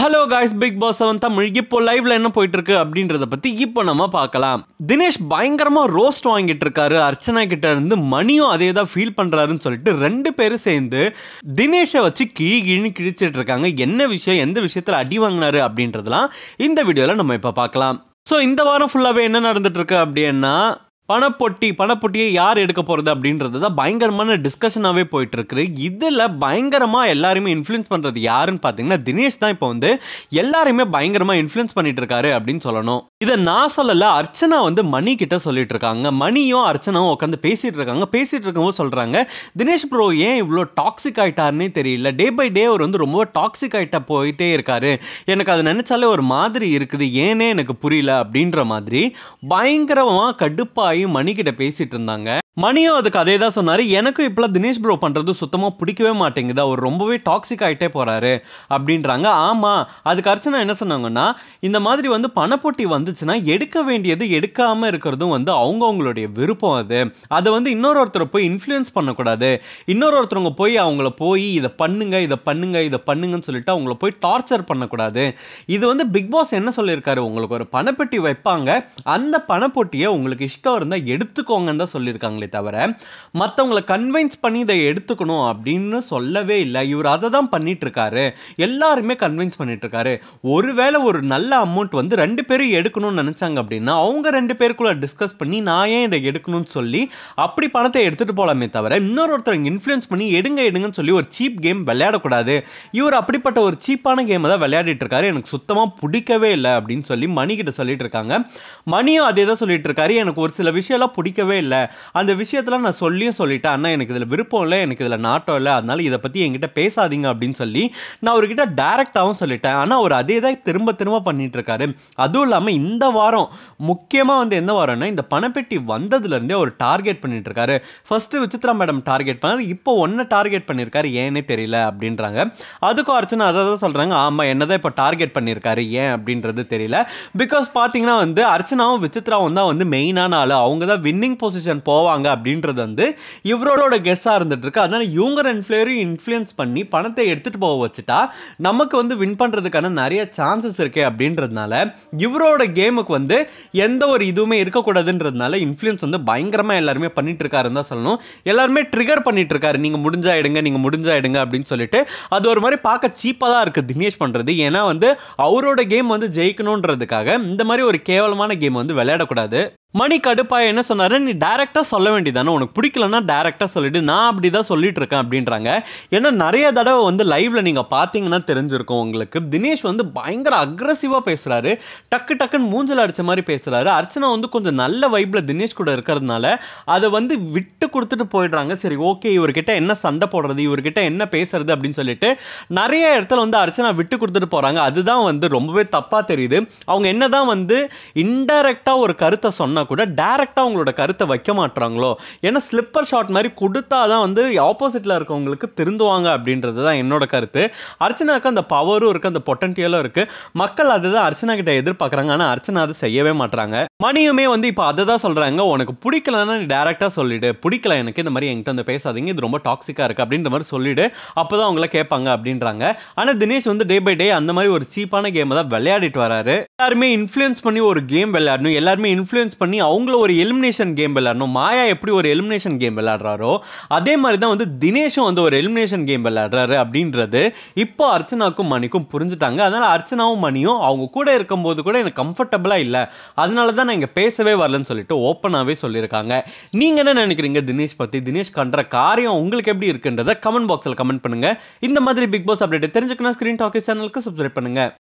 hello guys big pass வந்து தமிழ் இப்போ லைவ்ல என்ன போயிட்டு இருக்கு அப்படின்றத பத்தி இப்போ நம்ம பார்க்கலாம் தினேஷ் பயங்கரமா ரோஸ்ட் வாங்கிட்டு இருக்காரு அர்ச்சனா கிட்ட இருந்து மணியும் அதே தான் ஃபீல் பண்றாருன்னு சொல்லிட்டு ரெண்டு பேரும் சேர்ந்து தினேஷை வச்சு கிழி கிழின்னு கிழிச்சிட்டு இருக்காங்க என்ன விஷயம் எந்த விஷயத்துல அடி வாங்கினாரு அப்படின்றதெல்லாம் இந்த வீடியோல நம்ம இப்போ பார்க்கலாம் ஸோ இந்த வாரம் ஃபுல்லாகவே என்ன நடந்துட்டு இருக்கு அப்படின்னா பணப்பொட்டி பணப்பொட்டியை யார் எடுக்க போகிறது அப்படின்றது தான் பயங்கரமான டிஸ்கஷனாகவே போயிட்டுருக்குது இதில் பயங்கரமாக எல்லாருமே இன்ஃப்ளூன்ஸ் பண்ணுறது யாருன்னு பார்த்தீங்கன்னா தினேஷ் தான் இப்போ வந்து எல்லாருமே பயங்கரமாக இன்ஃப்ளூன்ஸ் பண்ணிகிட்டு இருக்காரு அப்படின்னு சொல்லணும் இதை நான் சொல்லல அர்ச்சனா வந்து மணி கிட்ட சொல்லிட்டு இருக்காங்க மணியும் அர்ச்சனாவும் உட்காந்து பேசிட்டு இருக்காங்க பேசிட்டு இருக்கவும் சொல்றாங்க தினேஷ் ப்ரோ ஏன் இவ்வளோ டாக்ஸிக் ஆயிட்டாருன்னே தெரியல டே பை டே அவர் வந்து ரொம்ப டாக்ஸிக் ஆயிட்டா போயிட்டே இருக்காரு எனக்கு அதை நினைச்சாலே ஒரு மாதிரி இருக்குது ஏனே எனக்கு புரியல அப்படின்ற மாதிரி பயங்கரமா கடுப்பாகி மணிக்கிட்ட பேசிட்டு இருந்தாங்க மணியும் அதுக்கு அதே தான் சொன்னார் எனக்கும் இப்போலாம் தினேஷ் ப்ரோ பண்ணுறது சுத்தமாக பிடிக்கவே மாட்டேங்குது அவர் ரொம்பவே டாக்ஸிக் ஆகிட்டே போகிறாரு அப்படின்றாங்க ஆமாம் அதுக்கு அர்ச்சனா என்ன சொன்னாங்கன்னா இந்த மாதிரி வந்து பணப்போட்டி வந்து வந்துச்சுன்னா எடுக்க வேண்டியது எடுக்காமல் இருக்கிறதும் வந்து அவங்கவுங்களுடைய விருப்பம் அது அதை வந்து இன்னொருத்தரை போய் இன்ஃப்ளூயன்ஸ் பண்ணக்கூடாது இன்னொரு ஒருத்தவங்க போய் அவங்கள போய் இதை பண்ணுங்க இதை பண்ணுங்க இதை பண்ணுங்கன்னு சொல்லிட்டு அவங்கள போய் டார்ச்சர் பண்ணக்கூடாது இது வந்து பிக் பாஸ் என்ன சொல்லியிருக்காரு உங்களுக்கு ஒரு பணப்பெட்டி வைப்பாங்க அந்த பணப்பொட்டியை உங்களுக்கு இஷ்டம் இருந்தால் எடுத்துக்கோங்கன்னு தான் சொல்லியிருக்காங்களே தவிர மற்றவங்களை கன்வின்ஸ் பண்ணி இதை எடுத்துக்கணும் அப்படின்னு சொல்லவே இல்லை இவர் அதை தான் பண்ணிட்டு இருக்காரு எல்லாருமே கன்வின்ஸ் பண்ணிட்டு இருக்காரு ஒருவேளை ஒரு நல்ல அமௌண்ட் வந்து ரெண்டு பேரும் எடுக்கணும் எடுக்கணும்னு நினச்சாங்க அப்படின்னா அவங்க ரெண்டு பேருக்குள்ளே டிஸ்கஸ் பண்ணி நான் ஏன் இதை எடுக்கணும்னு சொல்லி அப்படி பணத்தை எடுத்துகிட்டு போகலாமே தவிர இன்னொருத்தர் இன்ஃப்ளூயன்ஸ் பண்ணி எடுங்க எடுங்கன்னு சொல்லி ஒரு சீப் கேம் விளையாடக்கூடாது இவர் அப்படிப்பட்ட ஒரு சீப்பான கேமை தான் விளையாடிட்டு இருக்காரு எனக்கு சுத்தமாக பிடிக்கவே இல்லை அப்படின்னு சொல்லி மணிக்கிட்ட சொல்லிட்டு இருக்காங்க மணியும் அதே தான் சொல்லிட்டு இருக்காரு எனக்கு ஒரு சில விஷயம்லாம் பிடிக்கவே இல்லை அந்த விஷயத்தில் நான் சொல்லியும் சொல்லிட்டேன் அண்ணா எனக்கு இதில் விருப்பம் இல்லை எனக்கு இதில் நாட்டம் இல்லை அதனால இதை பற்றி என்கிட்ட பேசாதீங்க அப்படின்னு சொல்லி நான் அவர்கிட்ட டேரெக்டாகவும் சொல்லிட்டேன் ஆனால் அவர் அதே தான் திரும்ப திரும்ப பண்ணிட்டு இருக்காரு அதுவும் இல்லாமல் இந்த இந்த வாரம் முக்கியமாக வந்து என்ன வாரம்னா இந்த பணப்பெட்டி வந்ததுலேருந்தே ஒரு டார்கெட் பண்ணிட்டு இருக்காரு ஃபர்ஸ்ட் விசித்ரா மேடம் டார்கெட் பண்ணார் இப்போ ஒன்றை டார்கெட் பண்ணியிருக்காரு ஏன்னே தெரியல அப்படின்றாங்க அதுக்கும் அர்ச்சனை அதை தான் சொல்கிறாங்க ஆமாம் என்னதான் இப்போ டார்கெட் பண்ணியிருக்காரு ஏன் அப்படின்றது தெரியல பிகாஸ் பார்த்தீங்கன்னா வந்து அர்ச்சனாவும் விசித்ராவும் தான் வந்து மெயினான ஆள் அவங்க தான் வின்னிங் பொசிஷன் போவாங்க அப்படின்றது வந்து இவரோட கெஸ்ஸாக இருந்துட்டு இருக்கு அதனால் இவங்க ரெண்டு ஃபிளேரையும் இன்ஃப்ளூயன்ஸ் பண்ணி பணத்தை எடுத்துகிட்டு போக வச்சுட்டா நமக்கு வந்து வின் பண்ணுறதுக்கான நிறைய சான்சஸ் இருக்கு அப்படின்றதுனால இவரோட கேமுக்கு வந்து எந்த ஒரு இதுவுமே இருக்கக்கூடாதுன்றதுனால இன்ஃப்ளூயன்ஸ் வந்து பயங்கரமாக எல்லாருமே பண்ணிட்டு இருக்காருன்னு தான் சொல்லணும் எல்லாருமே ட்ரிகர் பண்ணிட்டு இருக்காரு நீங்கள் முடிஞ்சாயிடுங்க நீங்கள் முடிஞ்சாயிடுங்க அப்படின்னு சொல்லிட்டு அது ஒரு மாதிரி பார்க்க சீப்பாக தான் இருக்குது தினேஷ் பண்ணுறது ஏன்னா வந்து அவரோட கேம் வந்து ஜெயிக்கணுன்றதுக்காக இந்த மாதிரி ஒரு கேவலமான கேம் வந்து விளையாடக்கூடாது மணி கடுப்பாய என்ன சொன்னார் நீ டேரெக்டாக சொல்ல வேண்டியதானே உனக்கு பிடிக்கலன்னா டேரெக்டாக சொல்லிவிடு நான் அப்படி தான் சொல்லிட்டு இருக்கேன் அப்படின்றாங்க ஏன்னா நிறைய தடவை வந்து லைவ்ல நீங்கள் பார்த்தீங்கன்னா தெரிஞ்சிருக்கும் உங்களுக்கு தினேஷ் வந்து பயங்கர அக்ரஸிவாக பேசுகிறாரு டக்கு டக்குன்னு மூஞ்சல் அடித்த மாதிரி பேசுகிறாரு அர்ச்சனா வந்து கொஞ்சம் நல்ல வைப்பில் தினேஷ் கூட இருக்கிறதுனால அதை வந்து விட்டு கொடுத்துட்டு போயிடுறாங்க சரி ஓகே இவர்கிட்ட என்ன சண்டை போடுறது இவர்கிட்ட என்ன பேசுறது அப்படின்னு சொல்லிட்டு நிறைய இடத்துல வந்து அர்ச்சனா விட்டு கொடுத்துட்டு போகிறாங்க அதுதான் வந்து ரொம்பவே தப்பாக தெரியுது அவங்க என்ன தான் வந்து இன்டெரக்டாக ஒரு கருத்தை சொன்ன பண்ணால் கூட டேரெக்டாக உங்களோட கருத்தை வைக்க மாட்டுறாங்களோ ஏன்னா ஸ்லிப்பர் ஷாட் மாதிரி கொடுத்தா தான் வந்து ஆப்போசிட்டில் இருக்கவங்களுக்கு திருந்துவாங்க அப்படின்றது தான் என்னோட கருத்து அர்ச்சனாவுக்கு அந்த பவரும் இருக்குது அந்த பொட்டன்ஷியலும் இருக்குது மக்கள் அதை தான் அர்ச்சனா கிட்ட எதிர்பார்க்குறாங்க ஆனால் அர்ச்சனா அதை செய்யவே மாட்டுறாங்க மணியுமே வந்து இப்போ அதை தான் சொல்கிறாங்க உனக்கு பிடிக்கலன்னா நீ டேரெக்டாக சொல்லிவிடு பிடிக்கல எனக்கு இந்த மாதிரி என்கிட்ட வந்து பேசாதீங்க இது ரொம்ப டாக்ஸிக்காக இருக்குது அப்படின்ற மாதிரி சொல்லிவிடு அப்போ தான் அவங்கள கேட்பாங்க அப்படின்றாங்க ஆனால் தினேஷ் வந்து டே பை டே அந்த மாதிரி ஒரு சீப்பான கேமை தான் விளையாடிட்டு வராரு எல்லாருமே இன்ஃப்ளூயன்ஸ் பண்ணி ஒரு கேம் விளையாடணும் எல்லாருமே இன்ஃப்ளூயன்ஸ் பண்ணி பண்ணி அவங்கள ஒரு எலிமினேஷன் கேம் விளாடணும் மாயா எப்படி ஒரு எலிமினேஷன் கேம் விளாட்றாரோ அதே மாதிரி தான் வந்து தினேஷும் வந்து ஒரு எலிமினேஷன் கேம் விளாடுறாரு அப்படின்றது இப்போ அர்ச்சனாக்கும் மணிக்கும் புரிஞ்சுட்டாங்க அதனால் அர்ச்சனாவும் மணியும் அவங்க கூட இருக்கும்போது கூட எனக்கு கம்ஃபர்டபுளாக இல்லை அதனால தான் நான் இங்கே பேசவே வரலன்னு சொல்லிட்டு ஓப்பனாகவே சொல்லியிருக்காங்க நீங்கள் என்ன நினைக்கிறீங்க தினேஷ் பற்றி தினேஷ் கண்ற காரியம் உங்களுக்கு எப்படி இருக்குன்றதை கமெண்ட் பாக்ஸில் கமெண்ட் பண்ணுங்கள் இந்த மாதிரி பிக் பாஸ் அப்டேட் தெரிஞ்சுக்கணும் ஸ்க்ரீன் டாக்கி சேனலுக்கு சப்ஸ்கிரைப் பண்ணுங்கள்